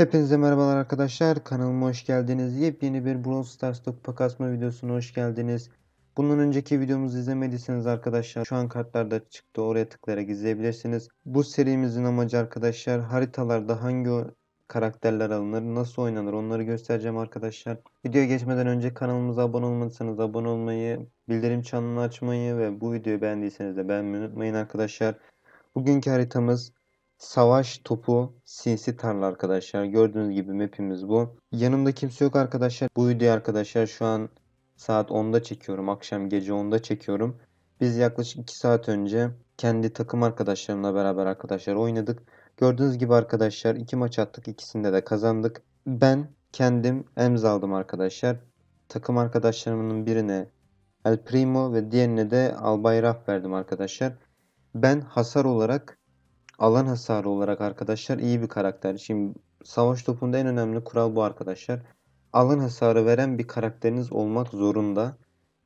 Hepinize merhabalar arkadaşlar. Kanalıma hoş geldiniz. Yepyeni bir Brawl Stars topu kasma videosuna hoş geldiniz. Bundan önceki videomuzu izlemediyseniz arkadaşlar şu an kartlarda çıktı. Oraya tıklayarak izleyebilirsiniz. Bu serimizin amacı arkadaşlar haritalarda hangi karakterler alınır, nasıl oynanır onları göstereceğim arkadaşlar. Videoya geçmeden önce kanalımıza abone olmadıysanız abone olmayı, bildirim çanını açmayı ve bu videoyu beğendiyseniz de beğenmeyi unutmayın arkadaşlar. Bugünkü haritamız Savaş topu sinsi tarla arkadaşlar. Gördüğünüz gibi map'imiz bu. Yanımda kimse yok arkadaşlar. Bu videoyu arkadaşlar şu an saat 10'da çekiyorum. Akşam gece 10'da çekiyorum. Biz yaklaşık 2 saat önce kendi takım arkadaşlarımla beraber arkadaşlar oynadık. Gördüğünüz gibi arkadaşlar 2 maç attık. ikisinde de kazandık. Ben kendim emz aldım arkadaşlar. Takım arkadaşlarımın birine El Primo ve diğerine de albayraf verdim arkadaşlar. Ben hasar olarak alan hasarı olarak arkadaşlar iyi bir karakter. Şimdi savaş topunda en önemli kural bu arkadaşlar. Alan hasarı veren bir karakteriniz olmak zorunda.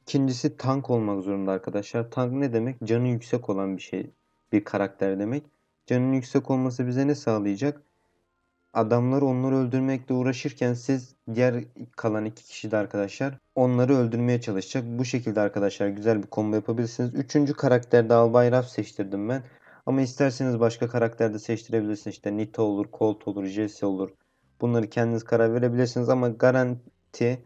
İkincisi tank olmak zorunda arkadaşlar. Tank ne demek? Canı yüksek olan bir şey. Bir karakter demek. Canın yüksek olması bize ne sağlayacak? Adamlar onları öldürmekle uğraşırken siz diğer kalan iki kişi de arkadaşlar onları öldürmeye çalışacak. Bu şekilde arkadaşlar güzel bir combo yapabilirsiniz. Üçüncü karakterde Albay Raf seçtirdim ben. Ama isterseniz başka karakter de seçtirebilirsiniz. İşte Nita olur, Colt olur, Jesse olur. Bunları kendiniz karar verebilirsiniz ama garanti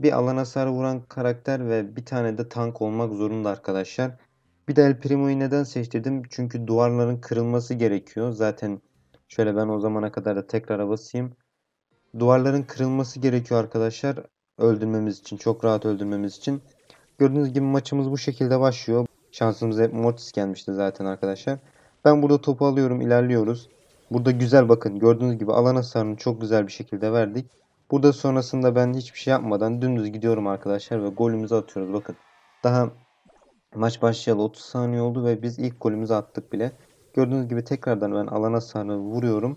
bir alana sarı vuran karakter ve bir tane de tank olmak zorunda arkadaşlar. Bir de El Primo'yu neden seçtirdim? Çünkü duvarların kırılması gerekiyor. Zaten şöyle ben o zamana kadar da tekrar basayım. Duvarların kırılması gerekiyor arkadaşlar. Öldürmemiz için, çok rahat öldürmemiz için. Gördüğünüz gibi maçımız bu şekilde başlıyor. Şansımız hep Mortis gelmişti zaten arkadaşlar. Ben burada topu alıyorum ilerliyoruz. Burada güzel bakın gördüğünüz gibi alan hasarını çok güzel bir şekilde verdik. Burada sonrasında ben hiçbir şey yapmadan dümdüz gidiyorum arkadaşlar ve golümüzü atıyoruz. Bakın daha maç başlayalı 30 saniye oldu ve biz ilk golümüzü attık bile. Gördüğünüz gibi tekrardan ben alan hasarını vuruyorum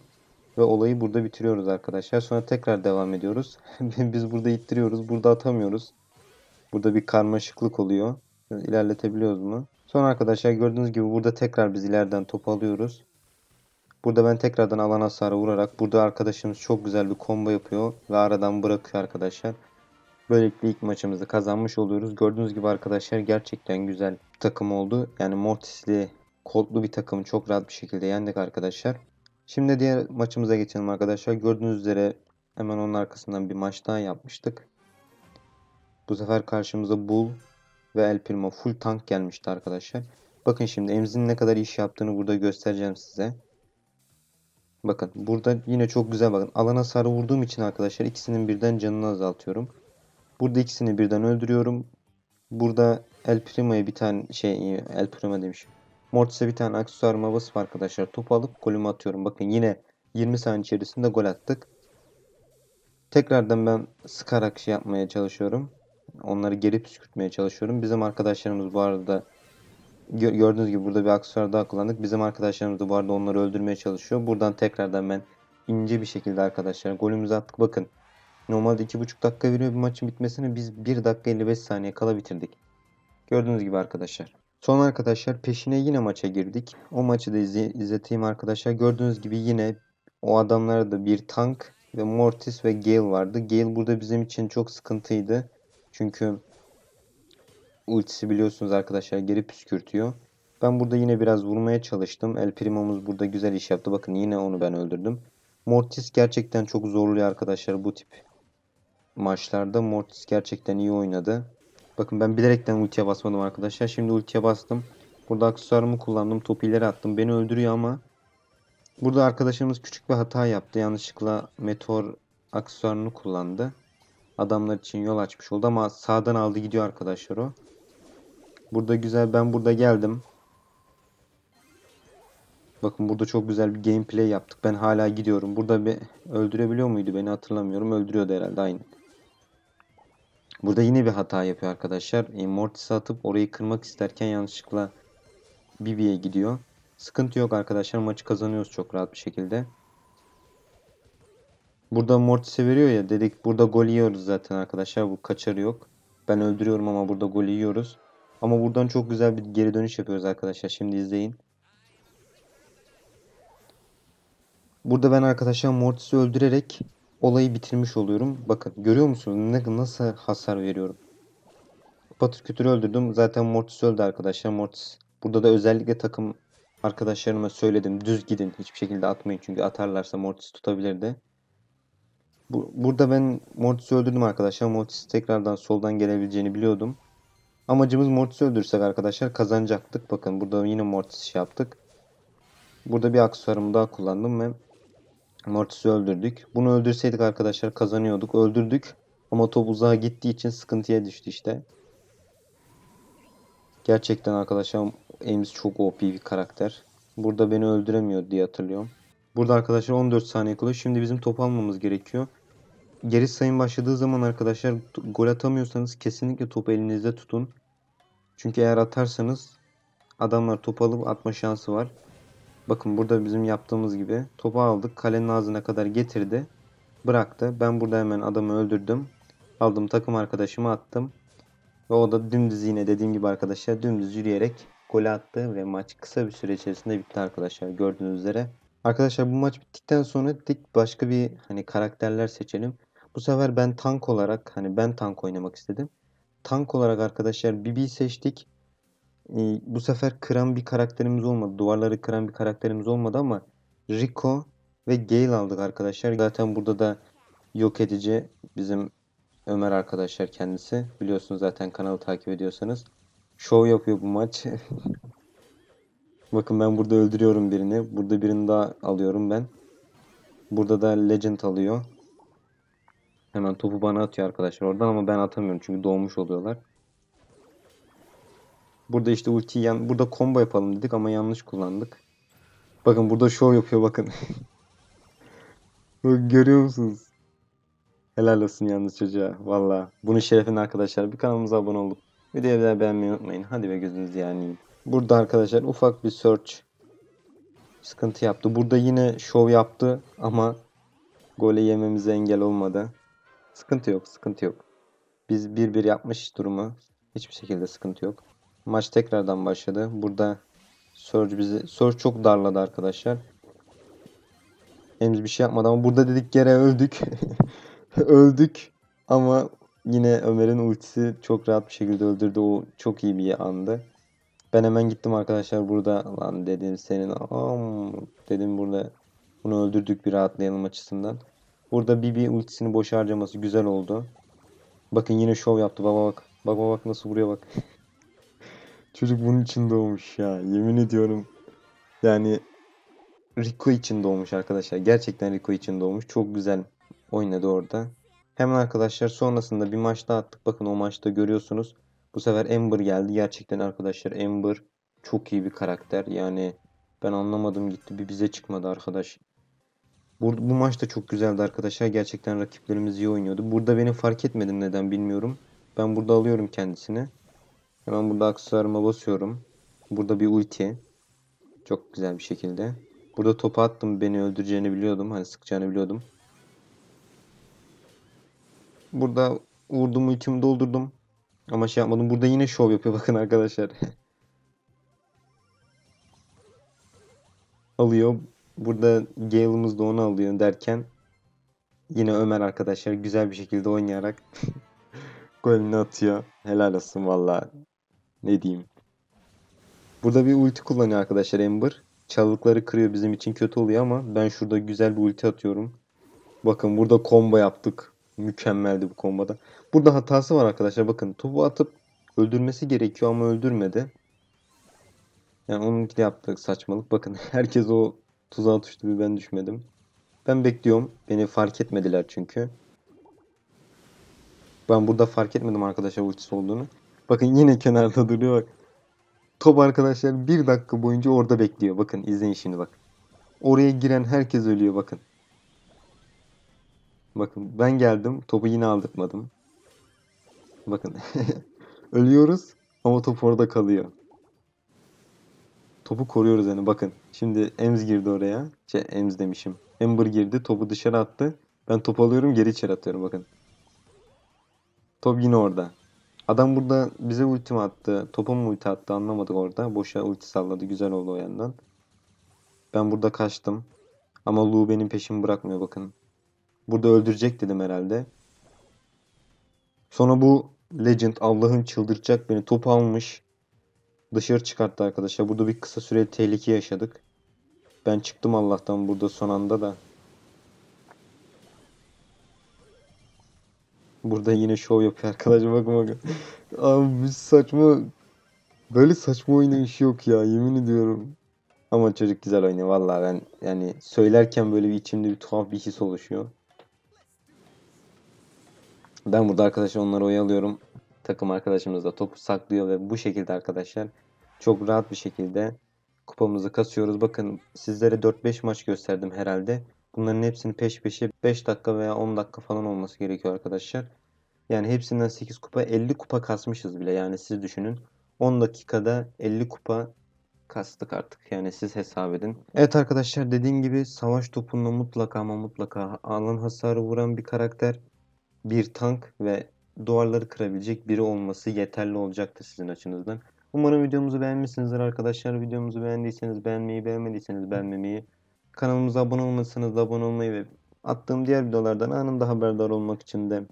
ve olayı burada bitiriyoruz arkadaşlar. Sonra tekrar devam ediyoruz. biz burada ittiriyoruz. Burada atamıyoruz. Burada bir karmaşıklık oluyor. İlerletebiliyoruz mu? Sonra arkadaşlar gördüğünüz gibi burada tekrar biz ileriden top alıyoruz. Burada ben tekrardan alana sarı vurarak burada arkadaşımız çok güzel bir combo yapıyor ve aradan bırakıyor arkadaşlar. Böylelikle ilk maçımızı kazanmış oluyoruz. Gördüğünüz gibi arkadaşlar gerçekten güzel bir takım oldu. Yani Mortis'li, Colt'lu bir takım çok rahat bir şekilde yendik arkadaşlar. Şimdi diğer maçımıza geçelim arkadaşlar. Gördüğünüz üzere hemen onun arkasından bir maç daha yapmıştık. Bu sefer karşımıza Bull ve El Primo full tank gelmişti arkadaşlar. Bakın şimdi Emzin ne kadar iş yaptığını burada göstereceğim size. Bakın burada yine çok güzel bakın. Alana sarı vurduğum için arkadaşlar ikisinin birden canını azaltıyorum. Burada ikisini birden öldürüyorum. Burada El Primo'ya bir tane şey El Primo demişim. Mortis'e bir tane aksesuar mavası var arkadaşlar. Topu alıp golümü atıyorum. Bakın yine 20 saniye içerisinde gol attık. Tekrardan ben sıkarak şey yapmaya çalışıyorum onları geri püskürtmeye çalışıyorum. Bizim arkadaşlarımız bu arada gördüğünüz gibi burada bir aksesuar daha kullandık. Bizim arkadaşlarımız da bu arada onları öldürmeye çalışıyor. Buradan tekrardan ben ince bir şekilde arkadaşlar golümüzü attık. Bakın normalde 2,5 dakika veriyor bir maçın bitmesine biz 1 dakika 55 saniye kala bitirdik. Gördüğünüz gibi arkadaşlar. Son arkadaşlar peşine yine maça girdik. O maçı da izleteyim arkadaşlar. Gördüğünüz gibi yine o adamlarda bir tank ve Mortis ve Gale vardı. Gale burada bizim için çok sıkıntıydı. Çünkü ultisi biliyorsunuz arkadaşlar geri püskürtüyor. Ben burada yine biraz vurmaya çalıştım. El Primo'muz burada güzel iş yaptı. Bakın yine onu ben öldürdüm. Mortis gerçekten çok zorluyor arkadaşlar bu tip maçlarda. Mortis gerçekten iyi oynadı. Bakın ben bilerekten ultiye basmadım arkadaşlar. Şimdi ultiye bastım. Burada aksesuarımı kullandım. Topu ileri attım. Beni öldürüyor ama burada arkadaşımız küçük bir hata yaptı. Yanlışlıkla meteor aksesuarını kullandı adamlar için yol açmış oldu ama sağdan aldı gidiyor arkadaşlar o. Burada güzel ben burada geldim. Bakın burada çok güzel bir gameplay yaptık. Ben hala gidiyorum. Burada bir öldürebiliyor muydu beni hatırlamıyorum. Öldürüyordu herhalde aynı. Burada yine bir hata yapıyor arkadaşlar. immortis e, atıp orayı kırmak isterken yanlışlıkla Bibi'ye gidiyor. Sıkıntı yok arkadaşlar. Maçı kazanıyoruz çok rahat bir şekilde. Burada Mortis'i veriyor ya dedik burada gol yiyoruz zaten arkadaşlar bu kaçarı yok. Ben öldürüyorum ama burada gol yiyoruz. Ama buradan çok güzel bir geri dönüş yapıyoruz arkadaşlar şimdi izleyin. Burada ben arkadaşlar Mortis'i öldürerek olayı bitirmiş oluyorum. Bakın görüyor musunuz ne, nasıl hasar veriyorum. Patır kütürü öldürdüm. Zaten Mortis öldü arkadaşlar. Mortis. Burada da özellikle takım arkadaşlarıma söyledim. Düz gidin. Hiçbir şekilde atmayın. Çünkü atarlarsa Mortis tutabilirdi. Bu, burada ben Mortis'i öldürdüm arkadaşlar. Mortis tekrardan soldan gelebileceğini biliyordum. Amacımız Mortis'i öldürsek arkadaşlar kazanacaktık. Bakın burada yine Mortis'i şey yaptık. Burada bir aksesuarımı daha kullandım ve Mortis'i öldürdük. Bunu öldürseydik arkadaşlar kazanıyorduk. Öldürdük. Ama top uzağa gittiği için sıkıntıya düştü işte. Gerçekten arkadaşlar Ames çok OP bir karakter. Burada beni öldüremiyor diye hatırlıyorum. Burada arkadaşlar 14 saniye kalıyor. Şimdi bizim top almamız gerekiyor. Geri sayım başladığı zaman arkadaşlar gol atamıyorsanız kesinlikle topu elinizde tutun. Çünkü eğer atarsanız adamlar topu alıp atma şansı var. Bakın burada bizim yaptığımız gibi topu aldık. Kalenin ağzına kadar getirdi. Bıraktı. Ben burada hemen adamı öldürdüm. Aldım takım arkadaşımı attım. Ve o da dümdüz yine dediğim gibi arkadaşlar dümdüz yürüyerek gol attı ve maç kısa bir süre içerisinde bitti arkadaşlar gördüğünüz üzere. Arkadaşlar bu maç bittikten sonra dik başka bir hani karakterler seçelim. Bu sefer ben tank olarak hani ben tank oynamak istedim. Tank olarak arkadaşlar BB seçtik. Ee, bu sefer kıran bir karakterimiz olmadı. Duvarları kıran bir karakterimiz olmadı ama Rico ve Gale aldık arkadaşlar. Zaten burada da yok edici bizim Ömer arkadaşlar kendisi. Biliyorsunuz zaten kanalı takip ediyorsanız. show yapıyor bu maç. Bakın ben burada öldürüyorum birini. Burada birini daha alıyorum ben. Burada da Legend alıyor. Hemen topu bana atıyor arkadaşlar oradan ama ben atamıyorum çünkü doğmuş oluyorlar. Burada işte ultiyi yan... Burada combo yapalım dedik ama yanlış kullandık. Bakın burada show yapıyor bakın. Görüyor musunuz? Helal olsun yalnız çocuğa. Valla. Bunun şerefine arkadaşlar bir kanalımıza abone olup videoyu beğenmeyi unutmayın. Hadi be gözünüz yani. Burada arkadaşlar ufak bir search sıkıntı yaptı. Burada yine show yaptı ama gole yememize engel olmadı. Sıkıntı yok, sıkıntı yok. Biz 1-1 yapmış durumu. Hiçbir şekilde sıkıntı yok. Maç tekrardan başladı. Burada search bizi search çok darladı arkadaşlar. Henüz bir şey yapmadı ama burada dedik gene öldük. öldük ama yine Ömer'in ultisi çok rahat bir şekilde öldürdü. O çok iyi bir andı. Ben hemen gittim arkadaşlar burada lan dedim senin am dedim burada bunu öldürdük bir rahatlayalım açısından. Burada Bibi ultisini boş harcaması güzel oldu. Bakın yine şov yaptı baba bak. Baba bak nasıl buraya bak. Çocuk bunun için doğmuş ya yemin ediyorum. Yani Rico için doğmuş arkadaşlar. Gerçekten Rico için doğmuş. Çok güzel oynadı orada. Hemen arkadaşlar sonrasında bir maç daha attık. Bakın o maçta görüyorsunuz. Bu sefer Amber geldi. Gerçekten arkadaşlar Amber çok iyi bir karakter. Yani ben anlamadım gitti. Bir bize çıkmadı arkadaş. Bu, bu maç da çok güzeldi arkadaşlar. Gerçekten rakiplerimiz iyi oynuyordu. Burada beni fark etmedim neden bilmiyorum. Ben burada alıyorum kendisini. Hemen burada aksesuarıma basıyorum. Burada bir ulti. Çok güzel bir şekilde. Burada topu attım. Beni öldüreceğini biliyordum. Hani sıkacağını biliyordum. Burada vurdum ultimi doldurdum. Ama şey yapmadım. Burada yine şov yapıyor bakın arkadaşlar. alıyor. Burada Gale'ımız da onu alıyor derken yine Ömer arkadaşlar güzel bir şekilde oynayarak golünü atıyor. Helal olsun valla. Ne diyeyim. Burada bir ulti kullanıyor arkadaşlar Ember. çalıkları kırıyor bizim için kötü oluyor ama ben şurada güzel bir ulti atıyorum. Bakın burada combo yaptık. Mükemmeldi bu kombada. Burada hatası var arkadaşlar. Bakın topu atıp öldürmesi gerekiyor ama öldürmedi. Yani onun gibi yaptık saçmalık. Bakın herkes o tuzağa düştü bir ben düşmedim. Ben bekliyorum. Beni fark etmediler çünkü. Ben burada fark etmedim arkadaşlar ultisi olduğunu. Bakın yine kenarda duruyor bak. Top arkadaşlar bir dakika boyunca orada bekliyor. Bakın izleyin şimdi bak. Oraya giren herkes ölüyor bakın. Bakın ben geldim. Topu yine aldırtmadım. Bakın. Ölüyoruz ama top orada kalıyor. Topu koruyoruz yani bakın. Şimdi Ems girdi oraya. Şey Ems demişim. Ember girdi. Topu dışarı attı. Ben top alıyorum geri içeri atıyorum bakın. Top yine orada. Adam burada bize ulti attı? topun mu ulti attı anlamadık orada. Boşa ulti salladı. Güzel oldu o yandan. Ben burada kaçtım. Ama Lu benim peşimi bırakmıyor bakın. Burada öldürecek dedim herhalde. Sonra bu Legend Allah'ın çıldırtacak beni topu almış. Dışarı çıkarttı arkadaşlar. Burada bir kısa süre tehlike yaşadık. Ben çıktım Allah'tan burada son anda da. Burada yine şov yapıyor arkadaşlar bakın bakın. Abi saçma böyle saçma oynayış yok ya yemin ediyorum. Ama çocuk güzel oynuyor vallahi ben yani söylerken böyle bir içimde bir tuhaf bir his oluşuyor. Ben burada arkadaşlar onları oyalıyorum. Takım arkadaşımız da topu saklıyor ve bu şekilde arkadaşlar çok rahat bir şekilde kupamızı kasıyoruz. Bakın sizlere 4-5 maç gösterdim herhalde. Bunların hepsini peş peşe 5 dakika veya 10 dakika falan olması gerekiyor arkadaşlar. Yani hepsinden 8 kupa 50 kupa kasmışız bile. Yani siz düşünün 10 dakikada 50 kupa kastık artık. Yani siz hesap edin. Evet arkadaşlar dediğim gibi savaş topunla mutlaka ama mutlaka alan hasarı vuran bir karakter bir tank ve duvarları kırabilecek biri olması yeterli olacaktır sizin açınızdan. Umarım videomuzu beğenmişsinizdir arkadaşlar. Videomuzu beğendiyseniz beğenmeyi, beğenmediyseniz beğenmemeyi, kanalımıza abone olmasanız da abone olmayı ve attığım diğer videolardan anında haberdar olmak için de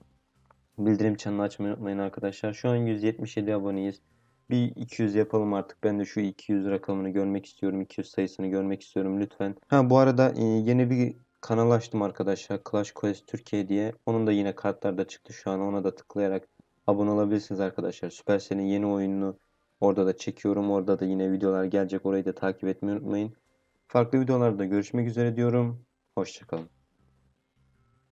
bildirim çanını açmayı unutmayın arkadaşlar. Şu an 177 aboneyiz. Bir 200 yapalım artık. Ben de şu 200 rakamını görmek istiyorum. 200 sayısını görmek istiyorum lütfen. Ha bu arada e, yeni bir kanal açtım arkadaşlar Clash Quest Türkiye diye. Onun da yine kartlarda çıktı şu an ona da tıklayarak abone olabilirsiniz arkadaşlar. Supercell'in yeni oyununu orada da çekiyorum. Orada da yine videolar gelecek. Orayı da takip etmeyi unutmayın. Farklı videolarda görüşmek üzere diyorum. Hoşçakalın.